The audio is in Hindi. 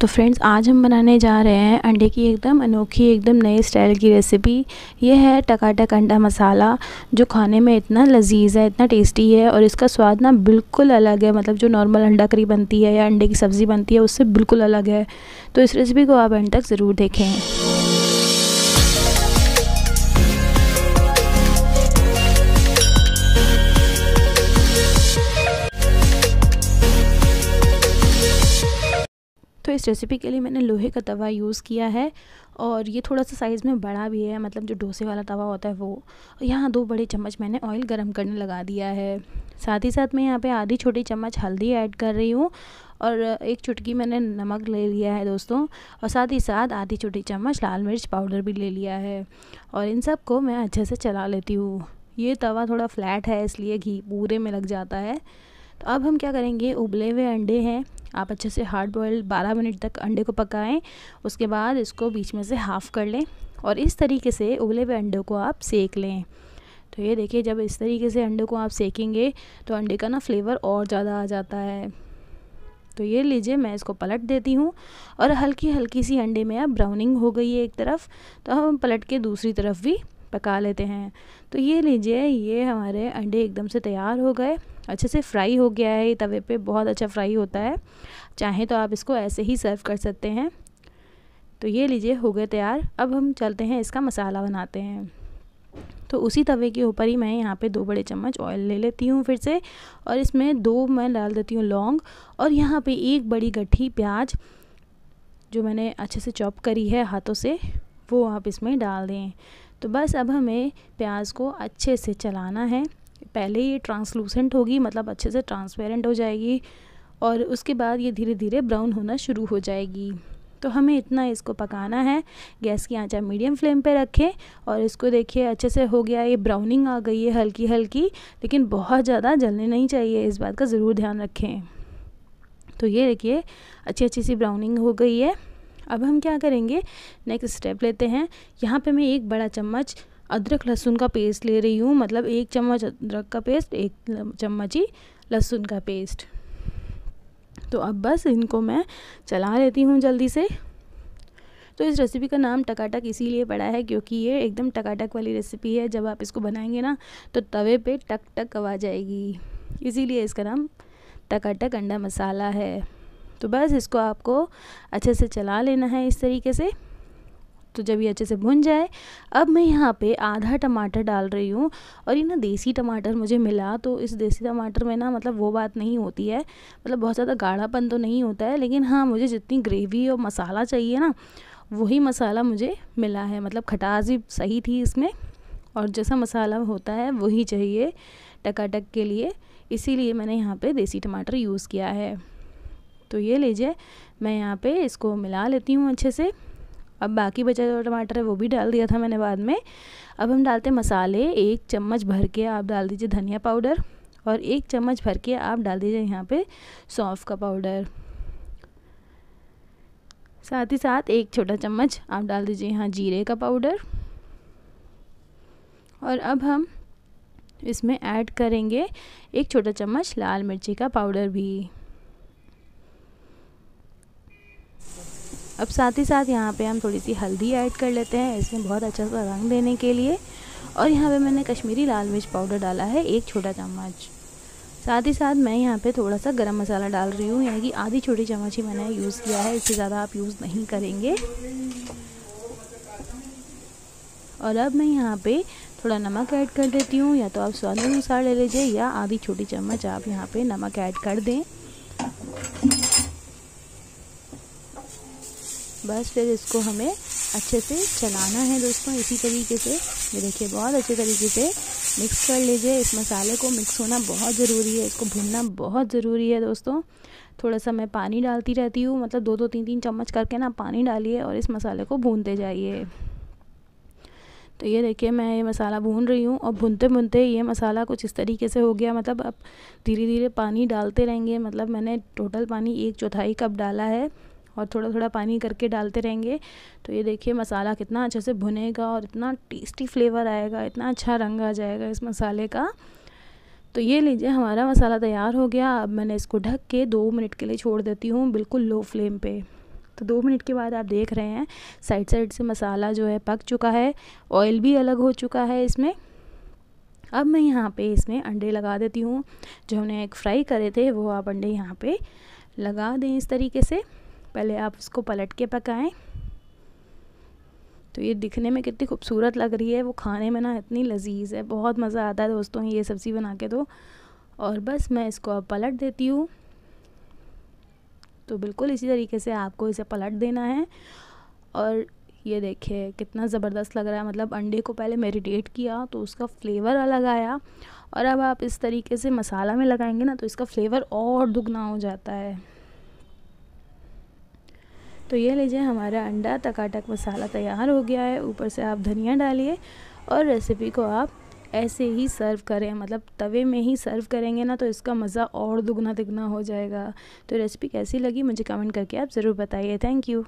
तो फ्रेंड्स आज हम बनाने जा रहे हैं अंडे की एकदम अनोखी एकदम नए स्टाइल की रेसिपी ये है टकाटक अंडा मसाला जो खाने में इतना लजीज़ है इतना टेस्टी है और इसका स्वाद ना बिल्कुल अलग है मतलब जो नॉर्मल अंडा करी बनती है या अंडे की सब्ज़ी बनती है उससे बिल्कुल अलग है तो इस रेसिपी को आप एंड तक ज़रूर देखें इस रेसिपी के लिए मैंने लोहे का तवा यूज़ किया है और ये थोड़ा सा साइज़ में बड़ा भी है मतलब जो डोसे वाला तवा होता है वो यहाँ दो बड़े चम्मच मैंने ऑयल गर्म करने लगा दिया है साथ ही साथ मैं यहाँ पे आधी छोटी चम्मच हल्दी ऐड कर रही हूँ और एक चुटकी मैंने नमक ले लिया है दोस्तों और साथ ही साथ आधी छोटी चम्मच लाल मिर्च पाउडर भी ले लिया है और इन सब को मैं अच्छे से चला लेती हूँ ये तवा थोड़ा फ्लैट है इसलिए घी पूरे में लग जाता है तो अब हम क्या करेंगे उबले हुए अंडे हैं आप अच्छे से हार्ड बॉयल्ड 12 मिनट तक अंडे को पकाएं उसके बाद इसको बीच में से हाफ़ कर लें और इस तरीके से उबले हुए अंडों को आप सेक लें तो ये देखिए जब इस तरीके से अंडे को आप सेकेंगे तो अंडे का ना फ्लेवर और ज़्यादा आ जाता है तो ये लीजिए मैं इसको पलट देती हूँ और हल्की हल्की सी अंडे में अब ब्राउनिंग हो गई है एक तरफ तो हम पलट के दूसरी तरफ भी पका लेते हैं तो ये लीजिए ये हमारे अंडे एकदम से तैयार हो गए अच्छे से फ्राई हो गया है तवे पे बहुत अच्छा फ्राई होता है चाहे तो आप इसको ऐसे ही सर्व कर सकते हैं तो ये लीजिए हो गए तैयार अब हम चलते हैं इसका मसाला बनाते हैं तो उसी तवे के ऊपर ही मैं यहाँ पे दो बड़े चम्मच ऑयल ले लेती हूँ फिर से और इसमें दो मैं डाल देती हूँ लौंग और यहाँ पे एक बड़ी गट्ठी प्याज जो मैंने अच्छे से चॉप करी है हाथों से वो आप इसमें डाल दें तो बस अब हमें प्याज को अच्छे से चलाना है पहले ये ट्रांसलूसेंट होगी मतलब अच्छे से ट्रांसपेरेंट हो जाएगी और उसके बाद ये धीरे धीरे ब्राउन होना शुरू हो जाएगी तो हमें इतना इसको पकाना है गैस की आँचा आप मीडियम फ्लेम पे रखें और इसको देखिए अच्छे से हो गया ये ब्राउनिंग आ गई है हल्की हल्की लेकिन बहुत ज़्यादा जलने नहीं चाहिए इस बात का ज़रूर ध्यान रखें तो ये देखिए अच्छी अच्छी सी ब्राउनिंग हो गई है अब हम क्या करेंगे नेक्स्ट स्टेप लेते हैं यहाँ पे मैं एक बड़ा चम्मच अदरक लहसुन का पेस्ट ले रही हूँ मतलब एक चम्मच अदरक का पेस्ट एक चम्मच ही लहसुन का पेस्ट तो अब बस इनको मैं चला लेती हूँ जल्दी से तो इस रेसिपी का नाम टकाटक इसीलिए पड़ा है क्योंकि ये एकदम टकाटक वाली रेसिपी है जब आप इसको बनाएंगे ना तो तवे पे टक टक आवाज जाएगी इसीलिए इसका नाम टकाटक अंडा मसाला है तो बस इसको आपको अच्छे से चला लेना है इस तरीके से तो जब ये अच्छे से भुन जाए अब मैं यहाँ पे आधा टमाटर डाल रही हूँ और ये ना देसी टमाटर मुझे मिला तो इस देसी टमाटर में ना मतलब वो बात नहीं होती है मतलब बहुत ज़्यादा गाढ़ापन तो नहीं होता है लेकिन हाँ मुझे जितनी ग्रेवी और मसाला चाहिए ना वही मसाला मुझे मिला है मतलब खटास भी सही थी इसमें और जैसा मसाला होता है वही चाहिए टकाटक के लिए इसीलिए मैंने यहाँ पे देसी टमाटर यूज़ किया है तो ये लीजिए मैं यहाँ पे इसको मिला लेती हूँ अच्छे से अब बाकी बचा जो टमाटर है वो भी डाल दिया था मैंने बाद में अब हम डालते मसाले एक चम्मच भर के आप डाल दीजिए धनिया पाउडर और एक चम्मच भर के आप डाल दीजिए यहाँ पे सौंफ का पाउडर साथ ही साथ एक छोटा चम्मच आप डाल दीजिए यहाँ जीरे का पाउडर और अब हम इसमें ऐड करेंगे एक छोटा चम्मच लाल मिर्ची का पाउडर भी अब साथ ही साथ यहाँ पे हम थोड़ी सी हल्दी ऐड कर लेते हैं इसमें बहुत अच्छा सा रंग देने के लिए और यहाँ पे मैंने कश्मीरी लाल मिर्च पाउडर डाला है एक छोटा चम्मच साथ ही साथ मैं यहाँ पे थोड़ा सा गरम मसाला डाल रही हूँ यानी कि आधी छोटी चम्मच ही मैंने यूज़ किया है इससे ज़्यादा आप यूज़ नहीं करेंगे और अब मैं यहाँ पे थोड़ा नमक ऐड कर देती हूँ या तो आप स्वाद अनुसार ले लीजिए या आधी छोटी चम्मच आप यहाँ पे नमक ऐड कर दें बस फिर इसको हमें अच्छे से चलाना है दोस्तों इसी तरीके से ये देखिए बहुत अच्छे तरीके से मिक्स कर लीजिए इस मसाले को मिक्स होना बहुत ज़रूरी है इसको भुनना बहुत ज़रूरी है दोस्तों थोड़ा सा मैं पानी डालती रहती हूँ मतलब दो दो तीन तीन चम्मच करके ना पानी डालिए और इस मसाले को भूनते जाइए तो ये देखिए मैं ये मसाला भून रही हूँ और भूनते भूनते ये मसाला कुछ इस तरीके से हो गया मतलब अब धीरे धीरे पानी डालते रहेंगे मतलब मैंने टोटल पानी एक चौथाई कप डाला है और थोड़ा थोड़ा पानी करके डालते रहेंगे तो ये देखिए मसाला कितना अच्छे से भुनेगा और इतना टेस्टी फ्लेवर आएगा इतना अच्छा रंग आ जाएगा इस मसाले का तो ये लीजिए हमारा मसाला तैयार हो गया अब मैंने इसको ढक के दो मिनट के लिए छोड़ देती हूँ बिल्कुल लो फ्लेम पे तो दो मिनट के बाद आप देख रहे हैं साइड साइड से मसाला जो है पक चुका है ऑयल भी अलग हो चुका है इसमें अब मैं यहाँ पे इसमें अंडे लगा देती हूँ जो हमने एक फ्राई करे थे वो आप अंडे यहाँ पे लगा दें इस तरीके से पहले आप उसको पलट के पकाएं तो ये दिखने में कितनी खूबसूरत लग रही है वो खाने में ना इतनी लजीज है बहुत मज़ा आता है दोस्तों ये सब्ज़ी बना के तो और बस मैं इसको अब पलट देती हूँ तो बिल्कुल इसी तरीके से आपको इसे पलट देना है और ये देखिए कितना ज़बरदस्त लग रहा है मतलब अंडे को पहले मेरीडेट किया तो उसका फ्लेवर अलग आया और अब आप इस तरीके से मसाला में लगाएंगे ना तो इसका फ्लेवर और दुगना हो जाता है तो ये लीजिए हमारा अंडा तकाटक मसाला तैयार हो गया है ऊपर से आप धनिया डालिए और रेसिपी को आप ऐसे ही सर्व करें मतलब तवे में ही सर्व करेंगे ना तो इसका मज़ा और दुगना तिगना हो जाएगा तो रेसिपी कैसी लगी मुझे कमेंट करके आप ज़रूर बताइए थैंक यू